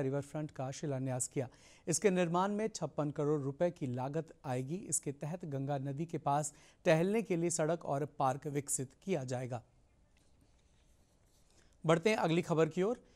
riverfront का शिलान्यास किया इसके निर्माण में छप्पन करोड़ रुपए की लागत आएगी इसके तहत गंगा नदी के पास टहलने के लिए सड़क और पार्क विकसित किया जाएगा बढ़ते हैं अगली खबर की ओर